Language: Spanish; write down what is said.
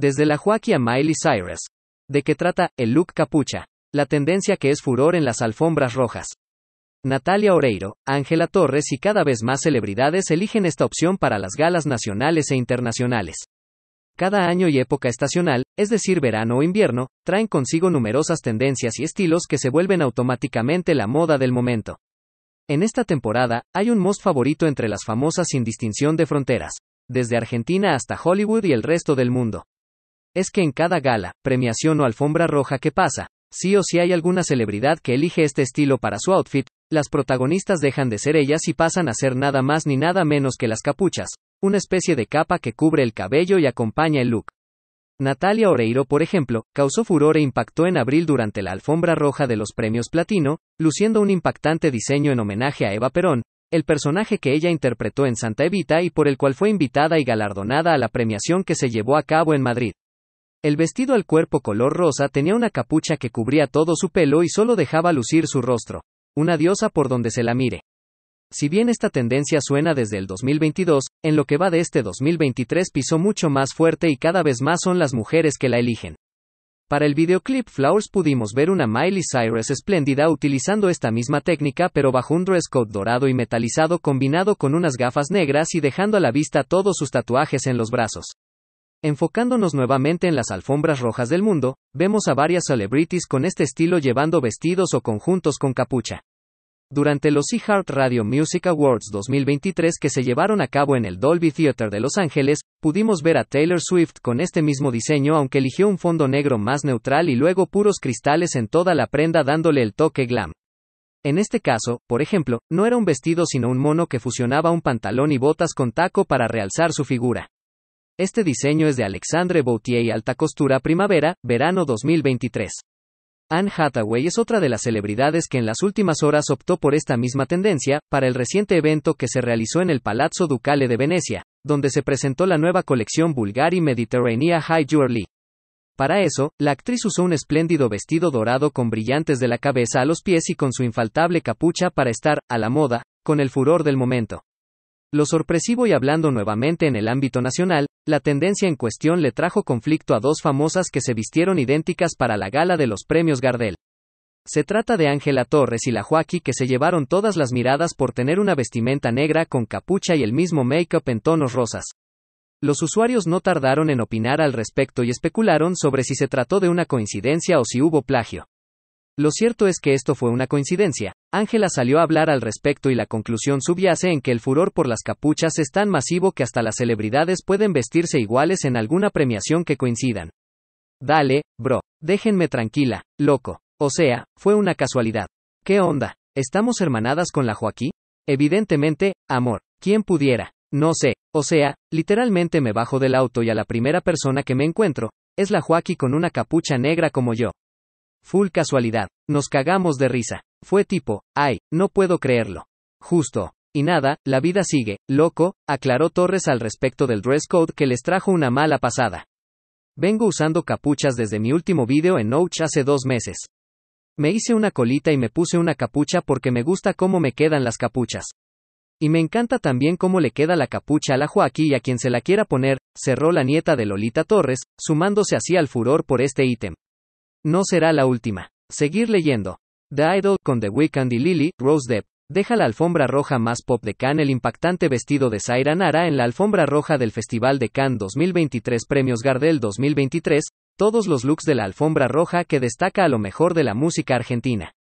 Desde la Joaquia Miley Cyrus. ¿De qué trata el look capucha? La tendencia que es furor en las alfombras rojas. Natalia Oreiro, Ángela Torres y cada vez más celebridades eligen esta opción para las galas nacionales e internacionales. Cada año y época estacional, es decir, verano o invierno, traen consigo numerosas tendencias y estilos que se vuelven automáticamente la moda del momento. En esta temporada, hay un most favorito entre las famosas sin distinción de fronteras, desde Argentina hasta Hollywood y el resto del mundo es que en cada gala, premiación o alfombra roja que pasa, sí o si sí hay alguna celebridad que elige este estilo para su outfit, las protagonistas dejan de ser ellas y pasan a ser nada más ni nada menos que las capuchas, una especie de capa que cubre el cabello y acompaña el look. Natalia Oreiro, por ejemplo, causó furor e impactó en abril durante la alfombra roja de los premios Platino, luciendo un impactante diseño en homenaje a Eva Perón, el personaje que ella interpretó en Santa Evita y por el cual fue invitada y galardonada a la premiación que se llevó a cabo en Madrid. El vestido al cuerpo color rosa tenía una capucha que cubría todo su pelo y solo dejaba lucir su rostro. Una diosa por donde se la mire. Si bien esta tendencia suena desde el 2022, en lo que va de este 2023 pisó mucho más fuerte y cada vez más son las mujeres que la eligen. Para el videoclip Flowers pudimos ver una Miley Cyrus espléndida utilizando esta misma técnica pero bajo un dress code dorado y metalizado combinado con unas gafas negras y dejando a la vista todos sus tatuajes en los brazos. Enfocándonos nuevamente en las alfombras rojas del mundo, vemos a varias celebrities con este estilo llevando vestidos o conjuntos con capucha. Durante los eHeart Radio Music Awards 2023 que se llevaron a cabo en el Dolby Theater de Los Ángeles, pudimos ver a Taylor Swift con este mismo diseño aunque eligió un fondo negro más neutral y luego puros cristales en toda la prenda dándole el toque glam. En este caso, por ejemplo, no era un vestido sino un mono que fusionaba un pantalón y botas con taco para realzar su figura. Este diseño es de Alexandre Boutier y alta costura primavera, verano 2023. Anne Hathaway es otra de las celebridades que en las últimas horas optó por esta misma tendencia, para el reciente evento que se realizó en el Palazzo Ducale de Venecia, donde se presentó la nueva colección Bulgari Mediterranea High Jewelry. Para eso, la actriz usó un espléndido vestido dorado con brillantes de la cabeza a los pies y con su infaltable capucha para estar, a la moda, con el furor del momento. Lo sorpresivo y hablando nuevamente en el ámbito nacional, la tendencia en cuestión le trajo conflicto a dos famosas que se vistieron idénticas para la gala de los premios Gardel. Se trata de Ángela Torres y la Joaquí que se llevaron todas las miradas por tener una vestimenta negra con capucha y el mismo make-up en tonos rosas. Los usuarios no tardaron en opinar al respecto y especularon sobre si se trató de una coincidencia o si hubo plagio. Lo cierto es que esto fue una coincidencia. Ángela salió a hablar al respecto y la conclusión subyace en que el furor por las capuchas es tan masivo que hasta las celebridades pueden vestirse iguales en alguna premiación que coincidan. Dale, bro, déjenme tranquila, loco. O sea, fue una casualidad. ¿Qué onda? ¿Estamos hermanadas con la Joaquí? Evidentemente, amor, ¿quién pudiera? No sé, o sea, literalmente me bajo del auto y a la primera persona que me encuentro, es la Joaquí con una capucha negra como yo. Full casualidad. Nos cagamos de risa. Fue tipo, ay, no puedo creerlo. Justo. Y nada, la vida sigue, loco, aclaró Torres al respecto del dress code que les trajo una mala pasada. Vengo usando capuchas desde mi último vídeo en Ouch hace dos meses. Me hice una colita y me puse una capucha porque me gusta cómo me quedan las capuchas. Y me encanta también cómo le queda la capucha a la Joaquí y a quien se la quiera poner, cerró la nieta de Lolita Torres, sumándose así al furor por este ítem. No será la última. Seguir leyendo. The Idol con The Weeknd y Lily, Rose Depp. Deja la alfombra roja más pop de Cannes el impactante vestido de Zaira Nara en la alfombra roja del Festival de Cannes 2023 Premios Gardel 2023, todos los looks de la alfombra roja que destaca a lo mejor de la música argentina.